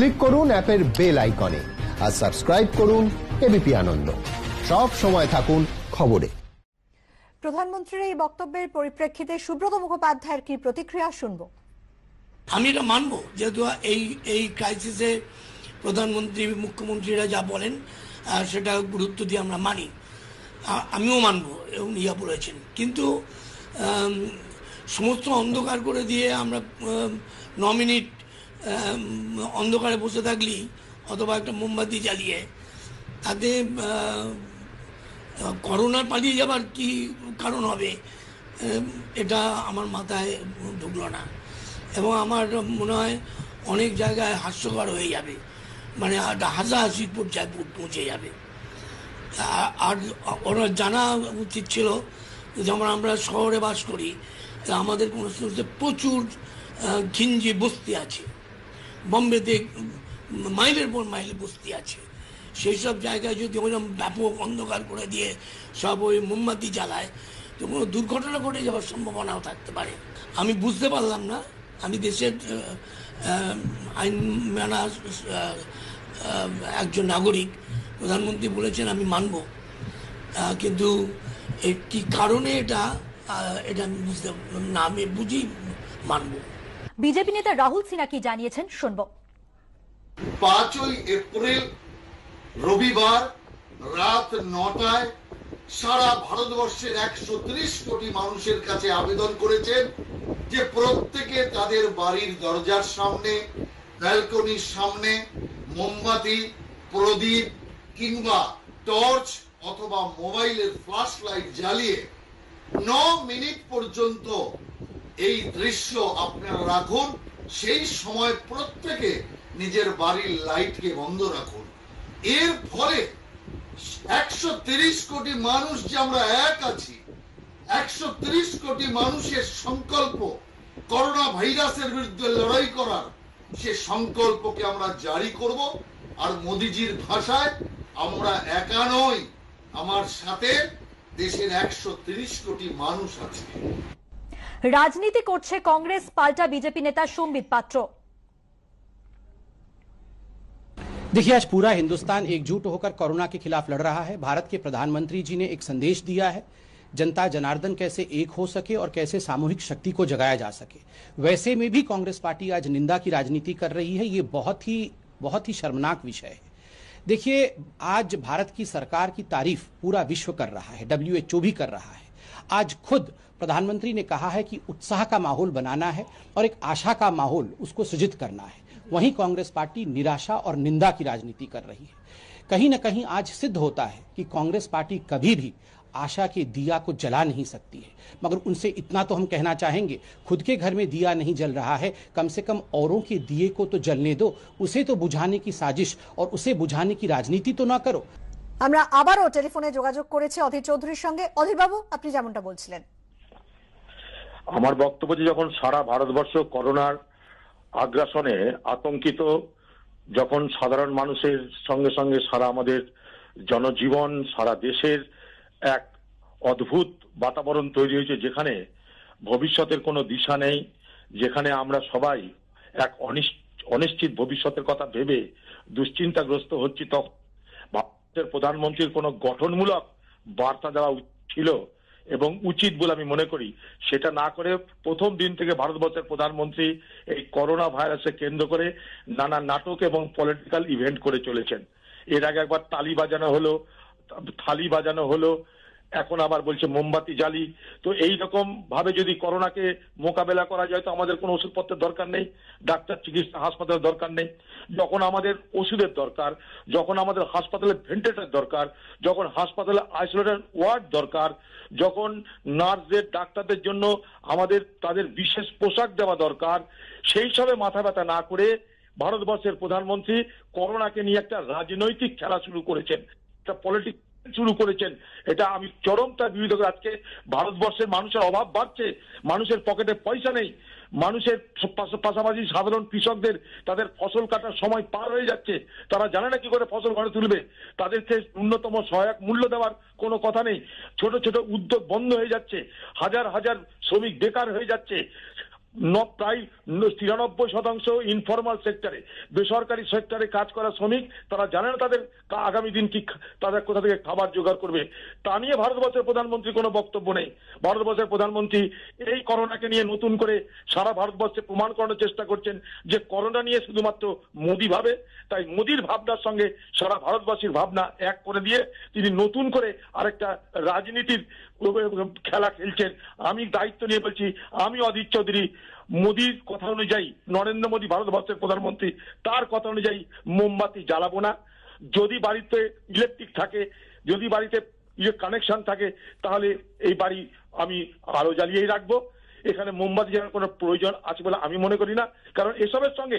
click করুন অ্যাপের bell আইকনে আর সাবস্ক্রাইব করুন এবিপি আনন্দ সব সময় থাকুন খবরে প্রধানমন্ত্রীর এই বক্তব্যের পরিপ্রেক্ষিতে সুব্রত মুখোপাধ্যায়ের কি প্রতিক্রিয়া শুনব আমি এটা মানব যেহেতু এই এই ক্রাইসিসে প্রধানমন্ত্রী মুখ্যমন্ত্রীরা যা বলেন সেটা গুরুত্ব দিয়ে আমরা মানি আমিও মানব এবং ইয়া বলেছেন কিন্তু সমস্ত অন্ধকার করে দিয়ে আমরা ন মিনিট অন্ধকারে বসে থাকলি অথবা একটা মোমবাতি জ্বালিয়ে তাতে করোনার পালিয়ে যাবার কি কারণ হবে এটা আমার মাথায় ঢুকলো না এবং আমার মনে হয় অনেক জায়গায় হাস্যকর হয়ে যাবে মানে হাসাহাসি পর্যায়ে পৌঁছে যাবে আর ওরা জানা উচিত ছিল যেমন আমরা শহরে বাস করি আমাদের কোনো প্রচুর ঘিঞ্জি বস্তি আছে বম্বেতে মাইলের পর মাইল বস্তি আছে সেই সব জায়গায় যদি ওইরকম ব্যাপক অন্ধকার করে দিয়ে সব ওই মোমবাতি জ্বালায় তো কোনো দুর্ঘটনা ঘটে যাওয়ার সম্ভাবনাও থাকতে পারে আমি বুঝতে পারলাম না আমি দেশের আইন মানা একজন নাগরিক প্রধানমন্ত্রী বলেছেন আমি মানব কিন্তু কি কারণে এটা এটা আমি বুঝতে না আমি বুঝি মানবো বিজেপি নেতা রাহুল সিনহা কি জানিয়েছেন শুনব পাঁচই এপ্রিল রবিবার রাত নটায় সারা ভারতবর্ষের একশো কোটি মানুষের কাছে আবেদন করেছেন যে প্রত্যেকে তাদের বাড়ির দরজার সামনে ব্যালকনির সামনে মোমবাতি প্রদীপ কিংবা টর্চ অথবা মোবাইলের ফ্ল্যাশ লাইট জ্বালিয়ে ন মিনিট পর্যন্ত এই দৃশ্য আপনারা রাখুন সেই সময় প্রত্যেকে নিজের বাড়ির লাইটকে বন্ধ রাখুন এর ফলে একশো কোটি মানুষ যে আমরা এক আছি একশো কোটি মানুষের সংকল্প করোনা ভাইরাসের বিরুদ্ধে লড়াই করার সে সংকল্পকে আমরা জারি করব আর মোদিজির ভাষায় আমরা একা নই আমার সাথে দেশের একশো কোটি মানুষ আছে রাজনীতি করছে কংগ্রেস পাল্টা বিজেপি নেতা সম্বিত পাত্র देखिए आज पूरा हिंदुस्तान एकजुट होकर कोरोना के खिलाफ लड़ रहा है भारत के प्रधानमंत्री जी ने एक संदेश दिया है जनता जनार्दन कैसे एक हो सके और कैसे सामूहिक शक्ति को जगाया जा सके वैसे में भी कांग्रेस पार्टी आज निंदा की राजनीति कर रही है ये बहुत ही बहुत ही शर्मनाक विषय है देखिए आज भारत की सरकार की तारीफ पूरा विश्व कर रहा है डब्ल्यूएचओ भी कर रहा है आज खुद प्रधानमंत्री ने कहा है कि उत्साह का माहौल बनाना है और एक आशा का माहौल उसको सृजित करना है वहीं कांग्रेस पार्टी निराशा और निंदा की राजनीति कर रही है कहीं ना कहीं आज सिद्ध होता है कि कांग्रेस पार्टी कभी भी आशा के दिया को जला नहीं सकती है मगर उनसे इतना तो हम कहना चाहेंगे खुद के घर में दिया नहीं जल रहा है कम से कम औरों के दिए को तो जलने दो उसे तो बुझाने की साजिश और उसे बुझाने की राजनीति तो ना करो আমরা আবারও টেলিফোনে যোগাযোগ করেছি অধীর চৌধুরীর সঙ্গে অধীরবাবু আপনি যেমনটা বলছিলেন আমার বক্তব্য যে যখন সারা ভারতবর্ষ করোনার আগ্রাসনে আতঙ্কিত যখন সাধারণ মানুষের সঙ্গে সঙ্গে সারা আমাদের জনজীবন সারা দেশের এক অদ্ভুত বাতাবরণ তৈরি হয়েছে যেখানে ভবিষ্যতের কোনো দিশা নেই যেখানে আমরা সবাই এক অনিশ্চিত ভবিষ্যতের কথা ভেবে দুশ্চিন্তাগ্রস্ত হচ্ছি তখন প্রধানমন্ত্রীর কোনো গঠনমূলক বার্তা দেওয়া ছিল এবং উচিত বলে আমি মনে করি সেটা না করে প্রথম দিন থেকে ভারতবর্ষের প্রধানমন্ত্রী এই করোনা ভাইরাসে কেন্দ্র করে নানা নাটক এবং পলিটিক্যাল ইভেন্ট করে চলেছেন এর আগে একবার তালি বাজানো হলো থালি বাজানো হলো এখন আবার বলছে মোমবাতি জ্বালি তো এই রকম ভাবে যদি করোনাকে মোকাবেলা করা যায় তো আমাদের কোনো ওষুধপত্রের দরকার নেই ডাক্তার চিকিৎসা হাসপাতালের দরকার নেই যখন আমাদের ওষুধের দরকার যখন আমাদের হাসপাতালে ভেন্টিলেটর দরকার যখন হাসপাতালে আইসোলেটেড ওয়ার্ড দরকার যখন নার্সদের ডাক্তারদের জন্য আমাদের তাদের বিশেষ পোশাক দেওয়া দরকার সেই সবে মাথা ব্যথা না করে ভারতবর্ষের প্রধানমন্ত্রী করোনাকে নিয়ে একটা রাজনৈতিক খেলা শুরু করেছেন একটা পলিটিক্স শুরু করেছেন এটা আমি চরমটা তার করে আজকে ভারতবর্ষের মানুষের অভাব বাড়ছে মানুষের পকেটে পয়সা নেই মানুষের পাশাপাশি সাধারণ কৃষকদের তাদের ফসল কাটার সময় পার হয়ে যাচ্ছে তারা জানে না কি করে ফসল ঘরে তুলবে তাদেরকে ন্যূনতম সহায়ক মূল্য দেওয়ার কোনো কথা নেই ছোট ছোট উদ্যোগ বন্ধ হয়ে যাচ্ছে হাজার হাজার শ্রমিক বেকার হয়ে যাচ্ছে প্রায় তিরানব্বই শতাংশ ইনফরমাল সেক্টরে বেসরকারি সেক্টরে কাজ করা শ্রমিক তারা জানে না তাদের আগামী দিন কি তাদের কোথা থেকে খাবার জোগাড় করবে তা নিয়ে ভারতবর্ষের প্রধানমন্ত্রী কোনো বক্তব্য নেই ভারতবর্ষের প্রধানমন্ত্রী এই করোনাকে নিয়ে নতুন করে সারা ভারতবর্ষে প্রমাণ করানোর চেষ্টা করছেন যে করোনা নিয়ে শুধুমাত্র মোদি ভাবে তাই মোদির ভাবনার সঙ্গে সারা ভারতবাসীর ভাবনা এক করে দিয়ে তিনি নতুন করে আরেকটা রাজনীতির খেলা খেলছেন আমি দায়িত্ব নিয়ে বলছি আমি অধীর চৌধুরী মোদীর কথা অনুযায়ী নরেন্দ্র মোদী ভারতবর্ষের প্রধানমন্ত্রী তার কথা অনুযায়ী মোমবাতি জ্বালাবো না যদি বাড়িতে ইলেকট্রিক থাকে যদি বাড়িতে কানেকশন ইয়ে থাকে তাহলে এই বাড়ি আমি আলো জ্বালিয়েই রাখবো এখানে মোমবাতি জানার কোনো প্রয়োজন আছে বলে আমি মনে করি না কারণ এসবের সঙ্গে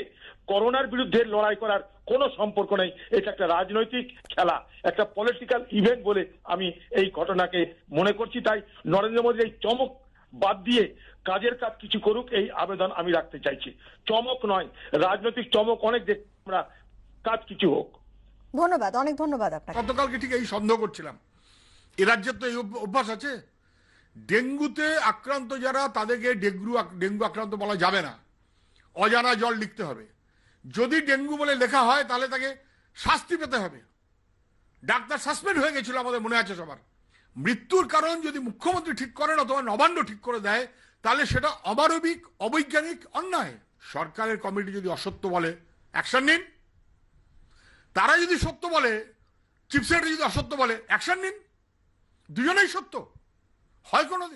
করোনার বিরুদ্ধে লড়াই করার কোনো সম্পর্ক নেই এটা একটা রাজনৈতিক খেলা একটা পলিটিক্যাল ইভেন্ট বলে আমি এই ঘটনাকে মনে করছি তাই নরেন্দ্র মোদীর এই চমক বাদ দিয়ে কাজের কাজ কিছু করুক এই আবেদন আমি রাখতে চাইছি চমক নয় রাজনৈতিক চমক অনেক দেখ আমরা কাজ কিছু হোক ধন্যবাদ অনেক ধন্যবাদ আপনাকে গতকালকে ঠিক এই সন্দেহ করছিলাম এ রাজ্যের তো এই অভ্যাস আছে ডেঙ্গুতে আক্রান্ত যারা তাদেরকে ডেঙ্গু ডেঙ্গু আক্রান্ত বলা যাবে না অজানা জল লিখতে হবে যদি ডেঙ্গু বলে লেখা হয় তাহলে তাকে শাস্তি পেতে হবে ডাক্তার সাসপেন্ড হয়ে গেছিল আমাদের মনে আছে সবার মৃত্যুর কারণ যদি মুখ্যমন্ত্রী ঠিক করেন অথবা নবান্ন ঠিক করে দেয় তাহলে সেটা অমানবিক অবৈজ্ঞানিক অন্যায় সরকারের কমিটি যদি অসত্য বলে অ্যাকশন নিন তারা যদি সত্য বলে চিফ সেক্রেটারি যদি অসত্য বলে অ্যাকশন নিন দুজনেই সত্য はい、この